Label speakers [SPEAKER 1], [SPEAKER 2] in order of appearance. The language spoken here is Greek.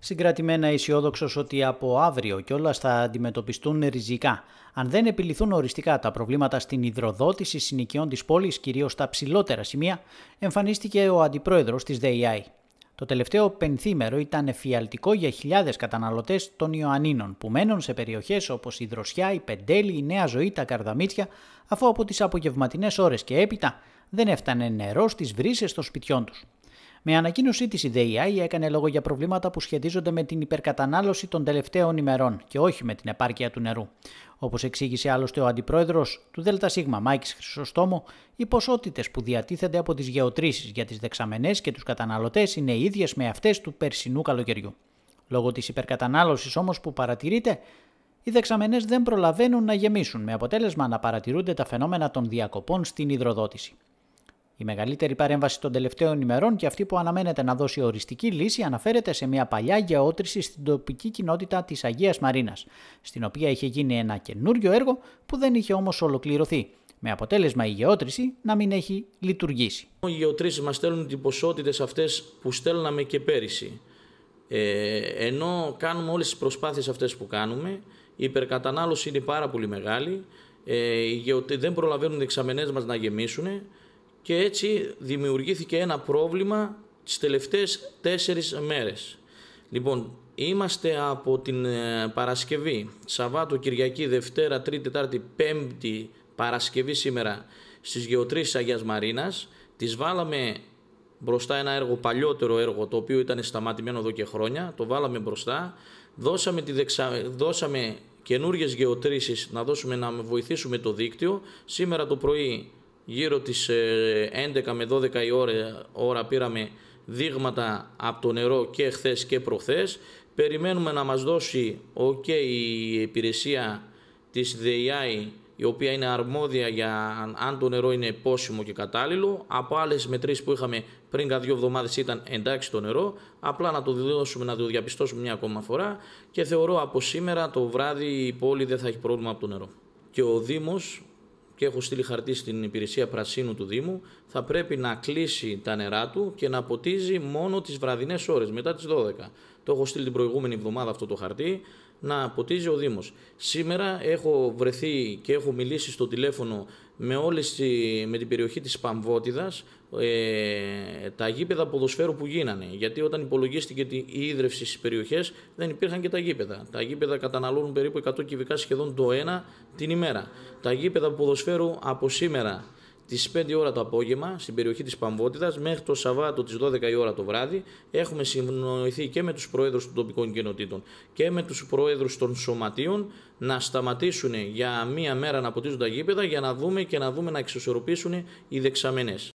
[SPEAKER 1] συγκρατημένα αισιόδοξος ότι από αύριο κιόλας θα αντιμετωπιστούν ριζικά. Αν δεν επιληθούν οριστικά τα προβλήματα στην υδροδότηση συνοικιών της πόλης, κυρίως στα ψηλότερα σημεία, εμφανίστηκε ο αντιπρόεδρος της ΔΕΙΑΗ. Το τελευταίο πενθήμερο ήταν εφιαλτικό για χιλιάδες καταναλωτές των Ιωαννίνων που μένουν σε περιοχές όπως η Δροσιά, η Πεντέλη, η Νέα Ζωή, τα Καρδαμίτια, αφού από τις απογευματινές ώρες και έπειτα δεν έφτανε νερό στις βρύσες των σπιτιών τους. Με ανακοίνωσή της, η ΔΕΙΑΗ έκανε λόγο για προβλήματα που σχετίζονται με την υπερκατανάλωση των τελευταίων ημερών και όχι με την επάρκεια του νερού. Όπως εξήγησε άλλωστε ο αντιπρόεδρος του ΔΣ, Μάικης Χρυσοστόμο, οι ποσότητες που διατίθενται από τις γεωτρήσεις για τις δεξαμενές και τους καταναλωτές είναι ίδιες με αυτές του περσινού καλοκαιριού. Λόγω της υπερκατανάλωσης όμως που παρατηρείται, οι δεξαμενές δεν προλαβαίνουν να γεμίσουν, με αποτέλεσμα να παρατηρούνται τα φαινόμενα των διακοπών στην υδροδότηση. Η μεγαλύτερη παρέμβαση των τελευταίων ημερών και αυτή που αναμένεται να δώσει οριστική λύση αναφέρεται σε μια παλιά γεώτρηση στην τοπική κοινότητα της Αγίας Μαρίνας, στην οποία είχε γίνει ένα καινούριο έργο που δεν είχε όμως ολοκληρωθεί. Με αποτέλεσμα η γεώτρηση να μην έχει λειτουργήσει.
[SPEAKER 2] Οι γεωτρήσεις μας στέλνουν τις ποσότητες αυτές που στέλναμε και πέρυσι. Ε, ενώ κάνουμε όλες τις προσπάθειες αυτές που κάνουμε, η υπερκατανάλωση είναι πάρα πολύ μεγάλη, ε, δεν προλαβαίνουν οι δεξαμενές μας να γεμίσουν, και έτσι δημιουργήθηκε ένα πρόβλημα τις τελευταίες τέσσερις μέρες. Λοιπόν, είμαστε από την ε, Παρασκευή, Σαββάτο, Κυριακή, Δευτέρα, Τρίτη, Τετάρτη, Πέμπτη, Παρασκευή σήμερα στις γεωτρήσεις Αγίας Μαρίνας. Τις βάλαμε μπροστά ένα έργο, παλιότερο έργο, το οποίο ήταν σταματημένο εδώ και χρόνια, το βάλαμε μπροστά, δώσαμε, τη δεξα... γεωτρήσεις να δώσουμε να βοηθήσουμε το δίκτυο. Σήμερα το πρωί γύρω τις 11 ε, με 12 η ώρα, ώρα πήραμε δείγματα από το νερό και χθες και προχθές. Περιμένουμε να μας δώσει okay, η υπηρεσία της ΔΕΙΑΗ η οποία είναι αρμόδια για αν το νερό είναι πόσιμο και κατάλληλο. Από άλλες μετρήσεις που είχαμε πριν κατά δύο εβδομάδες ήταν εντάξει το νερό. Απλά να το δώσουμε να το διαπιστώσουμε μια ακόμα φορά. Και θεωρώ από σήμερα το βράδυ η πόλη δεν θα έχει πρόβλημα από το νερό. Και ο Δήμος και έχω στείλει χαρτί στην υπηρεσία πρασίνου του Δήμου, θα πρέπει να κλείσει τα νερά του και να ποτίζει μόνο τις βραδινές ώρες, μετά τις 12. Το έχω στείλει την προηγούμενη εβδομάδα αυτό το χαρτί, να ποτίζει ο Δήμος. Σήμερα έχω βρεθεί και έχω μιλήσει στο τηλέφωνο με, όλη με την περιοχή της Παμβότιδας ε, τα γήπεδα ποδοσφαίρου που γίνανε. Γιατί όταν υπολογίστηκε η ίδρυυση στις περιοχές, δεν υπήρχαν και τα γήπεδα. Τα γήπεδα καταναλώνουν περίπου 100 κυβικά σχεδόν το ένα την ημέρα τα γήπεδα ποδοσφαίρου από σήμερα τις 5 ώρα το απόγευμα στην περιοχή της παμβότητα, μέχρι το Σαββάτο τις 12 η ώρα το βράδυ έχουμε συμφωνηθεί και με τους πρόεδρους των τοπικών κοινοτήτων και με τους πρόεδρους των σωματείων να σταματήσουν για μία μέρα να ποτίζουν τα γήπεδα για να δούμε και να δούμε να εξισορροπήσουν οι δεξαμενές.